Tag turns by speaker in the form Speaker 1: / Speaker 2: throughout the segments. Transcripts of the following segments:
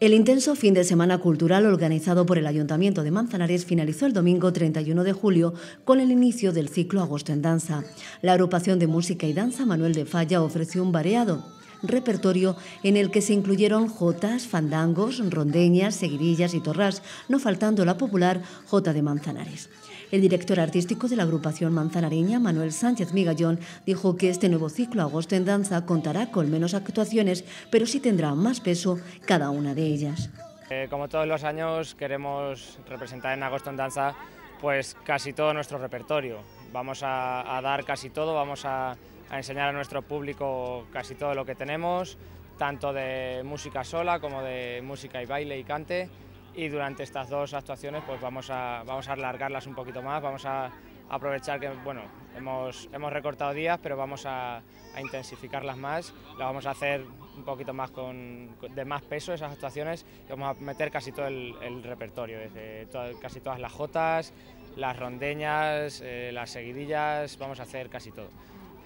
Speaker 1: El intenso fin de semana cultural organizado por el Ayuntamiento de Manzanares finalizó el domingo 31 de julio con el inicio del ciclo Agosto en Danza. La agrupación de música y danza Manuel de Falla ofreció un variado repertorio en el que se incluyeron jotas, fandangos, rondeñas, seguirillas y torras, no faltando la popular jota de Manzanares. El director artístico de la agrupación manzanareña, Manuel Sánchez Migallón, dijo que este nuevo ciclo Agosto en Danza contará con menos actuaciones, pero sí tendrá más peso cada una de ellas.
Speaker 2: Eh, como todos los años queremos representar en Agosto en Danza pues casi todo nuestro repertorio. Vamos a dar casi todo, vamos a a enseñar a nuestro público casi todo lo que tenemos, tanto de música sola como de música y baile y cante. Y durante estas dos actuaciones pues vamos a, vamos a alargarlas un poquito más, vamos a aprovechar que, bueno, hemos, recortado días, pero vamos a, intensificarlas más, las vamos a hacer un poquito más con, de más peso esas actuaciones y vamos a meter casi todo el, repertorio, desde casi todas las jotas, las rondeñas, eh, las seguidillas, vamos a hacer casi todo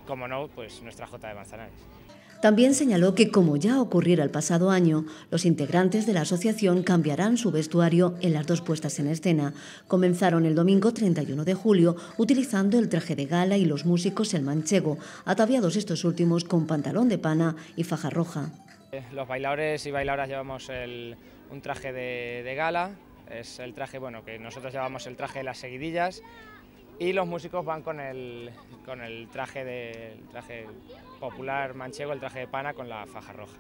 Speaker 2: como no, pues nuestra J de Manzanares.
Speaker 1: También señaló que, como ya ocurriera el pasado año, los integrantes de la asociación cambiarán su vestuario en las dos puestas en escena. Comenzaron el domingo 31 de julio utilizando el traje de gala y los músicos el manchego, ataviados estos últimos con pantalón de pana y faja roja.
Speaker 2: Eh, los bailadores y bailadoras llevamos un traje de, de gala, es el traje, bueno, que nosotros llevamos el traje de las seguidillas, y los músicos van con el, con el traje, de, traje popular manchego, el traje de pana con la faja roja.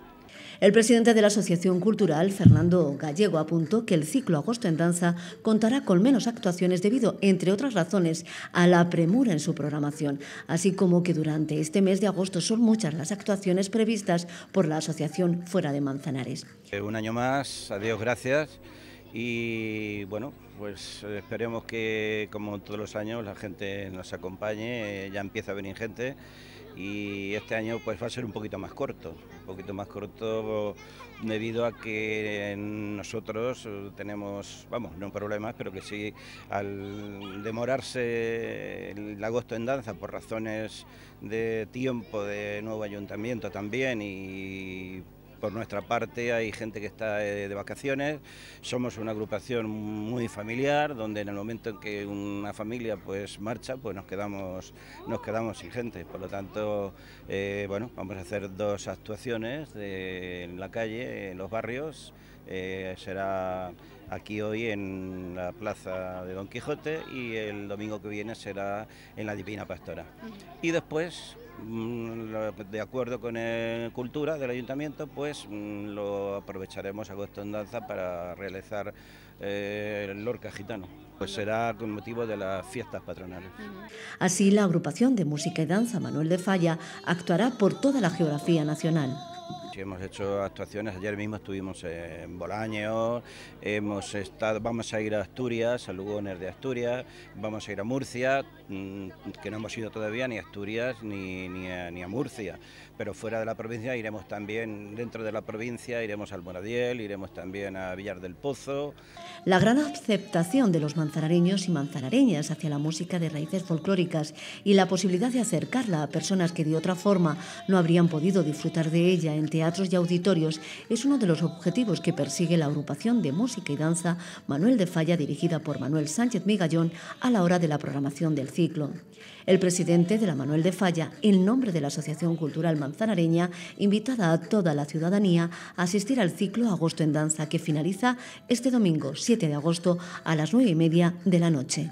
Speaker 1: El presidente de la Asociación Cultural, Fernando Gallego, apuntó que el ciclo Agosto en Danza contará con menos actuaciones debido, entre otras razones, a la premura en su programación, así como que durante este mes de agosto son muchas las actuaciones previstas por la Asociación Fuera de Manzanares.
Speaker 3: Eh, un año más, adiós, gracias. Y bueno, pues esperemos que como todos los años la gente nos acompañe, eh, ya empieza a venir gente y este año pues va a ser un poquito más corto, un poquito más corto debido a que nosotros eh, tenemos, vamos, no problemas, pero que sí al demorarse el agosto en danza por razones de tiempo de nuevo ayuntamiento también y por nuestra parte hay gente que está eh, de, vacaciones, somos una agrupación muy familiar, donde en el momento en que una familia pues marcha, pues nos quedamos, nos quedamos sin gente. Por lo tanto, eh, bueno, vamos a hacer dos actuaciones de, en la calle, en los barrios. Eh, será aquí hoy en la plaza de Don Quijote y el domingo que viene será en la Divina Pastora. Y después Mm, de acuerdo con la eh, Cultura del Ayuntamiento, pues mm, lo aprovecharemos a Agosto Danza para realizar eh, el Lorca Gitano. Pues será con motivo de las fiestas patronales.
Speaker 1: Así, la agrupación de música y danza Manuel de Falla actuará por toda la geografía nacional
Speaker 3: hemos hecho actuaciones, ayer mismo estuvimos en Bolaños, hemos estado, vamos a ir a Asturias, a Lugones de Asturias, vamos a ir a Murcia, mm, que no hemos ido todavía ni a Asturias ni, ni, a, Murcia, pero fuera de la provincia iremos también, dentro de la provincia iremos al Bonadiel, iremos también a Villar del Pozo.
Speaker 1: La gran aceptación de los manzanareños y manzanareñas hacia la música de raíces folclóricas y la posibilidad de acercarla a personas que de otra forma no habrían podido disfrutar de ella en teatro teatros y auditorios es uno de los objetivos que persigue la agrupación de música y danza Manuel de Falla, dirigida por Manuel Sánchez Migallón, a la hora de la programación del ciclo. El presidente de la Manuel de Falla, en nombre de la Asociación Cultural Manzanareña, invitada a toda la ciudadanía a asistir al ciclo Agosto en Danza que finaliza este domingo 7 de agosto a las 9 y media de la noche.